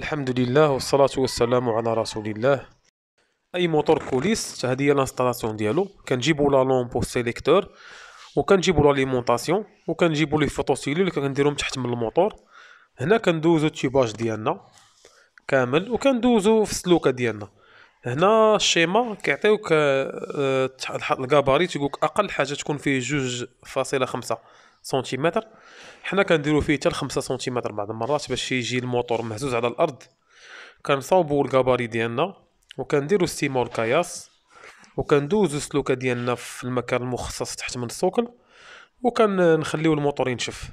الحمد لله والصلاة والسلام على رسول الله اي موتور كوليس هذه هي الانستالاسيون ديالو كنجيبو لا لومبو سيليكتور وكنجيبو لاليمونطاسيون وكنجيبو لي فوتو فوتوسيلول اللي كنديرهم تحت من الموتور هنا كندوزو التيباج ديالنا كامل وكندوزو في السلوكه ديالنا هنا الشيما كيعطيوك آه، الكاباري تيقولك اقل حاجه تكون فيه جوج فاصله خمسة سنتيمتر حنا كنديرو فيه حتى 5 سنتيمتر بعض المرات باش يجي الموتور مهزوز على الارض كنصاوبو الكاباري ديالنا وكنديرو ستيما و وكندوزو السلوكه ديالنا في المكان المخصص تحت من السوكل وكنخليو الموتور ينشف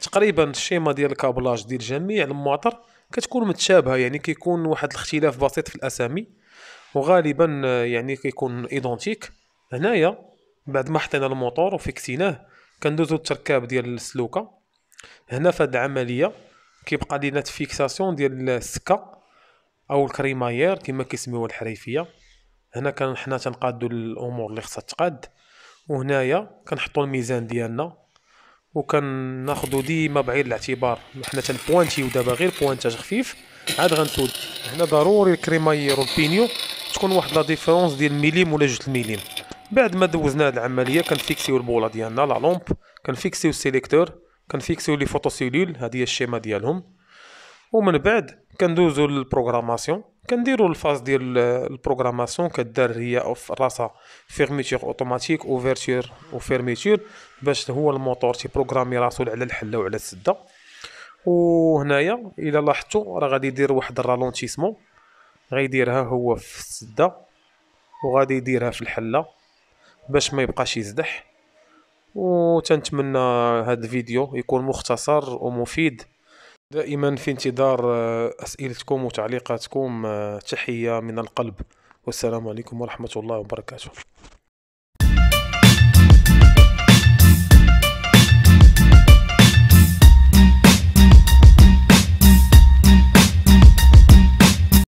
تقريبا الشيما ديال الكابلاج ديال جميع المواطر كتكون متشابهه يعني كيكون واحد الاختلاف بسيط في الاسامي وغالبا آه، يعني كيكون ايدونتيك هنايا بعد ما حطينا الموطور وفكتيناه كندوزو التركاب ديال السلوكه هنا في هاد العمليه كيبقى لينا فيكساسيون ديال السكه او الكريمايير كما كيسميوها الحريفيه هنا كان حنا تنقادو الامور اللي خصها تقاد وهنايا كنحطو الميزان ديالنا وكناخذوا ديما بعين الاعتبار حنا تنبوانتيو دابا غير بوانتاج خفيف عاد غنسود هنا ضروري الكريمايير والبينيو تكون واحد لا ديفيرونس ديال مليم ولا جوج مليم بعد ما دوزنا هاد العمليه كنفيكسيو البوله ديالنا لا لومب كنفيكسيو السيليكتور كنفيكسيو لي فوتوسيلول هادي هي الشيما ديالهم ومن بعد كندوزو للبروغراماسيون كنديروا الفاز ديال البروغراماسيون كدار هي او في راسها فيرميتير اوتوماتيك اوفرتير وفيرميتور باش هو الموتور تيبروغرامي راسو على الحله وعلى السده وهنايا الا لاحظتوا راه غادي يدير واحد الرالونتيسمون غيديرها هو في السده وغادي يديرها في الحله باش ما يبقاش يزدح وتنتمنى هذا الفيديو يكون مختصر ومفيد دائما في انتظار آه، اسئلتكم وتعليقاتكم آه، تحيه من القلب والسلام عليكم ورحمه الله وبركاته